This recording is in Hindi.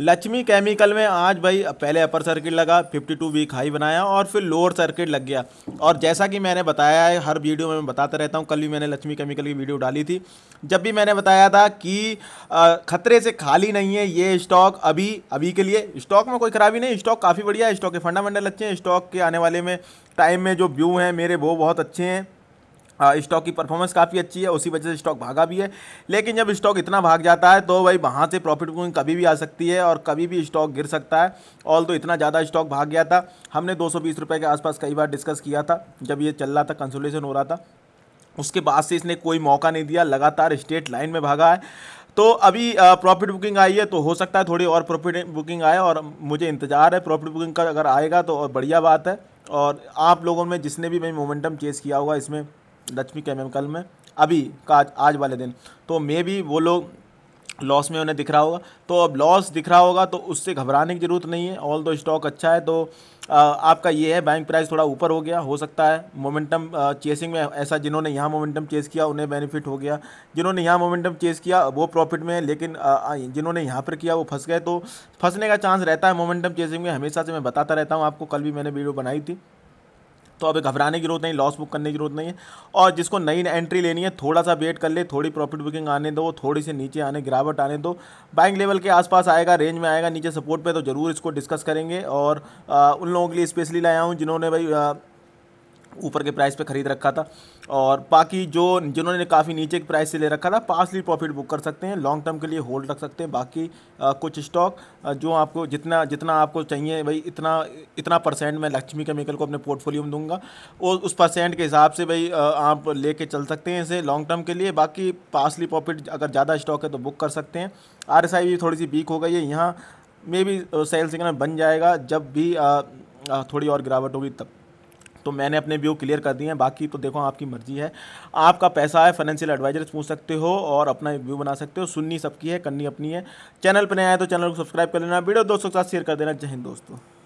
लक्ष्मी केमिकल में आज भाई पहले अपर सर्किट लगा 52 वीक हाई बनाया और फिर लोअर सर्किट लग गया और जैसा कि मैंने बताया है हर वीडियो में मैं बताता रहता हूँ कल भी मैंने लक्ष्मी केमिकल की वीडियो डाली थी जब भी मैंने बताया था कि ख़तरे से खाली नहीं है ये स्टॉक अभी अभी के लिए स्टॉक में कोई ख़राबी नहीं स्टॉक काफ़ी बढ़िया है स्टॉक के फंडामेंटल अच्छे हैं स्टॉक के आने वाले में टाइम में जो व्यू हैं मेरे वो बहुत अच्छे हैं हाँ, स्टॉक की परफॉर्मेंस काफ़ी अच्छी है उसी वजह से स्टॉक भागा भी है लेकिन जब स्टॉक इतना भाग जाता है तो भाई वहाँ से प्रॉफिट बुकिंग कभी भी आ सकती है और कभी भी स्टॉक गिर सकता है ऑल तो इतना ज़्यादा स्टॉक भाग गया था हमने दो सौ के आसपास कई बार डिस्कस किया था जब ये चल रहा था कंसोलेशन हो रहा था उसके बाद से इसने कोई मौका नहीं दिया लगातार स्ट्रेट लाइन में भागा है तो अभी प्रॉफिट बुकिंग आई है तो हो सकता है थोड़ी और प्रॉफिट बुकिंग आए और मुझे इंतज़ार है प्रॉफिट बुकिंग का अगर आएगा तो और बढ़िया बात है और आप लोगों में जिसने भी मैं मोमेंटम चेज़ किया होगा इसमें लक्ष्मी केमिकल में अभी का आज, वाले दिन तो मे भी वो लोग लॉस में उन्हें दिख रहा होगा तो अब लॉस दिख रहा होगा तो उससे घबराने की ज़रूरत नहीं है ऑल दो स्टॉक अच्छा है तो आपका ये है बैंक प्राइस थोड़ा ऊपर हो गया हो सकता है मोमेंटम चेसिंग में ऐसा जिन्होंने यहाँ मोमेंटम चेस किया उन्हें बेनिफिट हो गया जिन्होंने यहाँ मोमेंटम चेस किया वो प्रॉफिट में है लेकिन जिन्होंने यहाँ पर किया वो फंस गए तो फंसने का चांस रहता है मोमेंटम चेसिंग में हमेशा से मैं बताता रहता हूँ आपको कल भी मैंने वीडियो बनाई थी तो अब घबराने की जरूरत नहीं लॉस बुक करने की जरूरत नहीं है और जिसको नई एंट्री लेनी है थोड़ा सा वेट कर ले थोड़ी प्रॉफिट बुकिंग आने दो थोड़ी से नीचे आने गिरावट आने दो बाइंग लेवल के आसपास आएगा रेंज में आएगा नीचे सपोर्ट पे तो ज़रूर इसको डिस्कस करेंगे और आ, उन लोगों के लिए स्पेशली लाया हूँ जिन्होंने भाई ऊपर के प्राइस पे ख़रीद रखा था और बाकी जो जिन्होंने काफ़ी नीचे के प्राइस से ले रखा था पार्सली प्रॉफिट बुक कर सकते हैं लॉन्ग टर्म के लिए होल्ड रख सकते हैं बाकी आ, कुछ स्टॉक जो आपको जितना जितना आपको चाहिए भाई इतना इतना परसेंट मैं लक्ष्मी केमिकल को अपने पोर्टफोलियो में दूंगा और उस परसेंट के हिसाब से भाई आप ले कर चल सकते हैं इसे लॉन्ग टर्म के लिए बाकी पासली प्रॉफिट अगर ज़्यादा स्टॉक है तो बुक कर सकते हैं आर भी थोड़ी सी वीक हो गई है यहाँ मे भी सेल्स सिग्नल बन जाएगा जब भी थोड़ी और गिरावट होगी तब तो मैंने अपने व्यू क्लियर कर दिए हैं बाकी तो देखो आपकी मर्जी है आपका पैसा है फाइनेंशियल एडवाइजर पूछ सकते हो और अपना व्यू बना सकते हो सुननी सबकी है करनी अपनी है चैनल पर नया आए तो चैनल को सब्सक्राइब कर लेना वीडियो दोस्तों के साथ शेयर कर देना जय हिंद दोस्तों